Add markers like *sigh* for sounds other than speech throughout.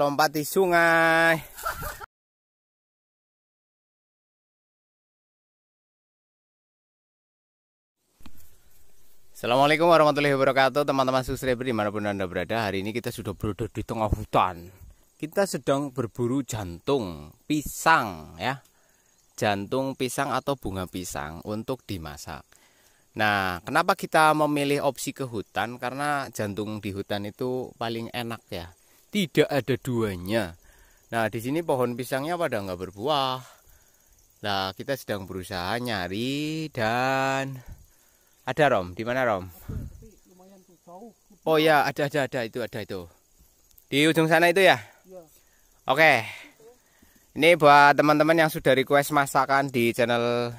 lompat di sungai. Assalamualaikum warahmatullahi wabarakatuh teman-teman subscriber dimanapun anda berada Hari ini kita sudah berada di tengah hutan Kita sedang berburu jantung pisang ya Jantung pisang atau bunga pisang untuk dimasak Nah kenapa kita memilih opsi ke hutan Karena jantung di hutan itu paling enak ya tidak ada duanya. Nah, di sini pohon pisangnya pada nggak berbuah. Nah, kita sedang berusaha nyari dan ada Rom, di mana Rom? Oh ya, ada ada ada itu ada itu. Di ujung sana itu ya? ya. Oke. Ini buat teman-teman yang sudah request masakan di channel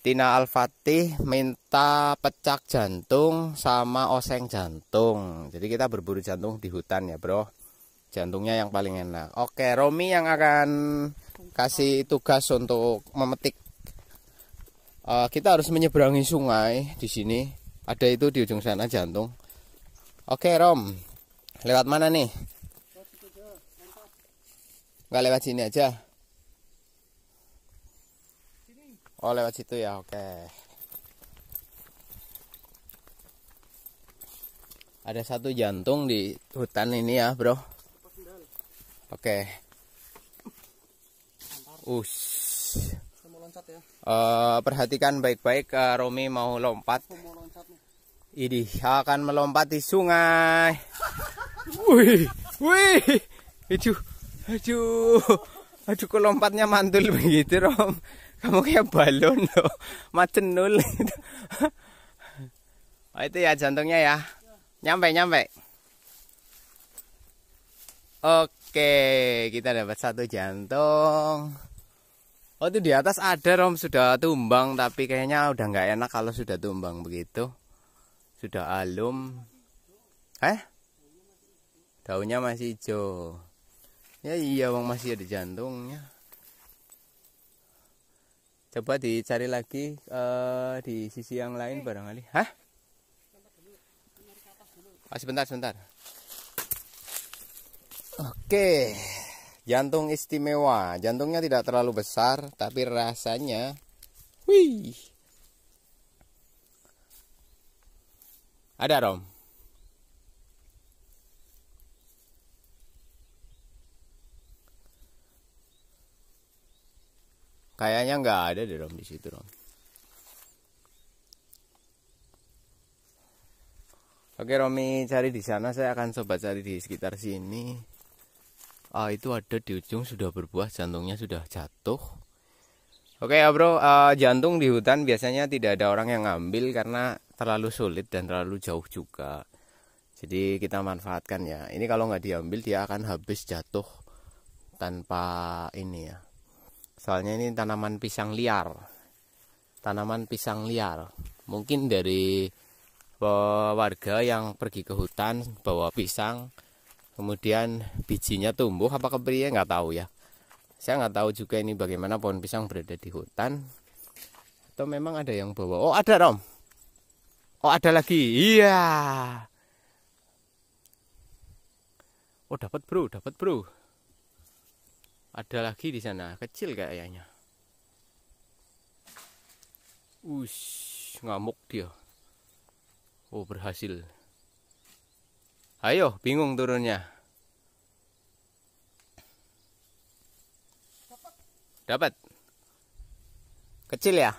Tina Al-Fatih minta pecak jantung sama oseng jantung. Jadi kita berburu jantung di hutan ya, Bro. Jantungnya yang paling enak. Oke, Romi yang akan kasih tugas untuk memetik. Uh, kita harus menyeberangi sungai di sini. Ada itu di ujung sana jantung. Oke, Rom. Lewat mana nih? Gak lewat sini aja. Oh lewat situ ya, oke. Okay. Ada satu jantung di hutan ini ya, bro. Oke. Okay. Us. Ya. Uh, perhatikan baik-baik, uh, Romi mau lompat. Ini akan melompat di sungai. Wih, wih, aduh, aduh, aduh, lompatnya mantul begitu, Rom kamu kayak balon loh macen nul oh, itu ya jantungnya ya nyampe nyampe oke kita dapat satu jantung oh itu di atas ada rom sudah tumbang tapi kayaknya udah nggak enak kalau sudah tumbang begitu sudah alum eh daunnya masih hijau ya iya bang masih ada jantungnya coba dicari lagi uh, di sisi yang lain barangkali hah oh, bentar, sebentar oke jantung istimewa jantungnya tidak terlalu besar tapi rasanya wih ada rom Kayaknya nggak ada deh Rom di situ Rom. Oke Romi cari di sana saya akan coba cari di sekitar sini. Ah itu ada di ujung sudah berbuah jantungnya sudah jatuh. Oke ya bro, uh, jantung di hutan biasanya tidak ada orang yang ngambil karena terlalu sulit dan terlalu jauh juga. Jadi kita manfaatkan ya. Ini kalau nggak diambil dia akan habis jatuh tanpa ini ya, soalnya ini tanaman pisang liar tanaman pisang liar mungkin dari eh, warga yang pergi ke hutan bawa pisang kemudian bijinya tumbuh apa kepriye nggak tahu ya saya nggak tahu juga ini bagaimana pohon pisang berada di hutan atau memang ada yang bawa oh ada rom oh ada lagi iya oh dapat bro dapat bro ada lagi di sana, kecil kayaknya. Us, ngamuk dia. Oh, berhasil. Ayo, bingung turunnya. Dapat. Kecil ya?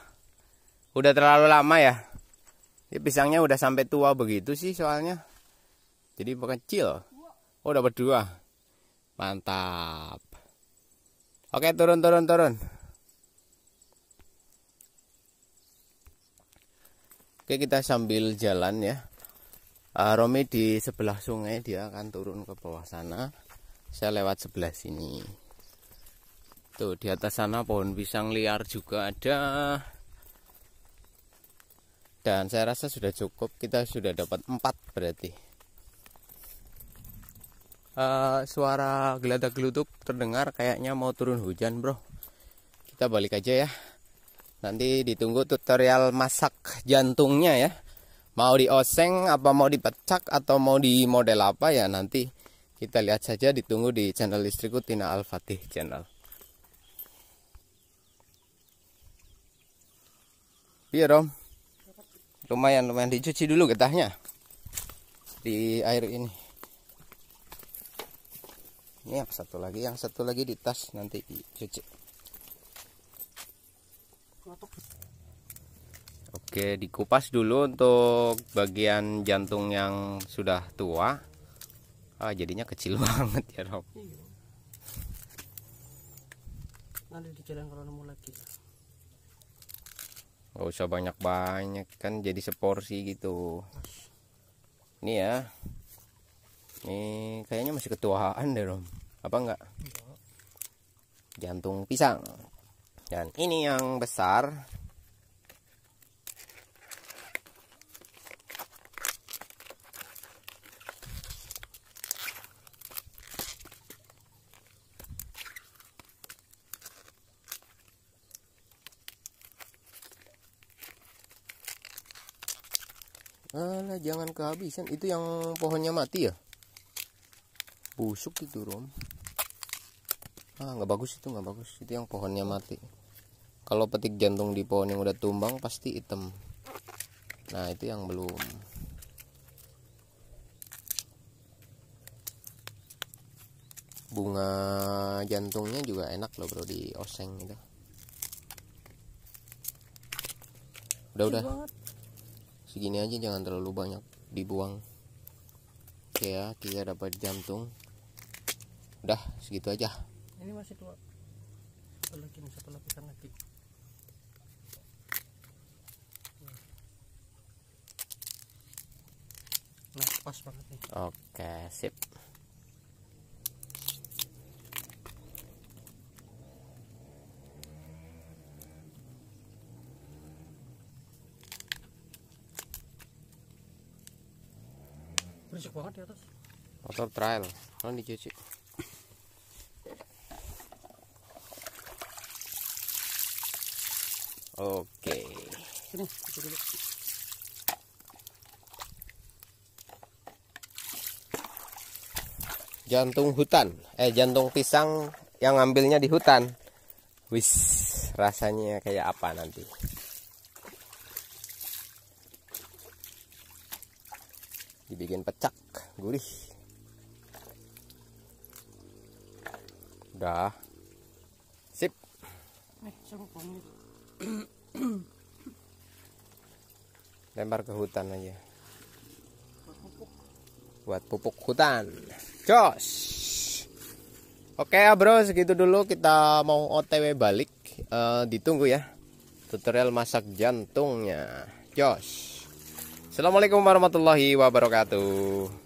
Udah terlalu lama ya? Ini pisangnya udah sampai tua begitu sih soalnya. Jadi kecil. Oh, dapat dua. Mantap. Oke, turun, turun, turun. Oke, kita sambil jalan ya. Uh, Romi di sebelah sungai, dia akan turun ke bawah sana. Saya lewat sebelah sini. Tuh, di atas sana pohon pisang liar juga ada. Dan saya rasa sudah cukup, kita sudah dapat 4 berarti uh, suara geladak geluduk terdengar kayaknya mau turun hujan bro kita balik aja ya nanti ditunggu tutorial masak jantungnya ya mau di oseng apa mau dipecak atau mau di model apa ya nanti kita lihat saja ditunggu di channel istriku Tina Al Fatih channel Iya dong lumayan lumayan dicuci dulu getahnya di air ini ini yang satu lagi yang satu lagi di tas nanti dicuci oke dikupas dulu untuk bagian jantung yang sudah tua ah jadinya kecil *laughs* banget ya Rob iya. nanti Gak usah banyak-banyak kan jadi seporsi gitu ini ya ini eh, kayaknya masih ketuaan deh, Rom. Apa enggak? Jantung pisang. Dan ini yang besar. Alah, jangan kehabisan. Itu yang pohonnya mati ya? busuk itu rom ah nggak bagus itu nggak bagus itu yang pohonnya mati kalau petik jantung di pohon yang udah tumbang pasti hitam nah itu yang belum bunga jantungnya juga enak loh bro di oseng itu udah udah segini aja jangan terlalu banyak dibuang oke ya kita dapat jantung udah segitu aja ini masih dua satu lagi satu lapisan lagi nah pas banget nih oke sip berisik banget di atas motor trail kan dicuci oke sini jantung hutan eh jantung pisang yang ngambilnya di hutan wis rasanya kayak apa nanti dibikin pecak gurih udah sip eh, *coughs* lempar ke hutan aja buat pupuk, hutan jos oke okay, ya, bro segitu dulu kita mau otw balik uh, ditunggu ya tutorial masak jantungnya jos assalamualaikum warahmatullahi wabarakatuh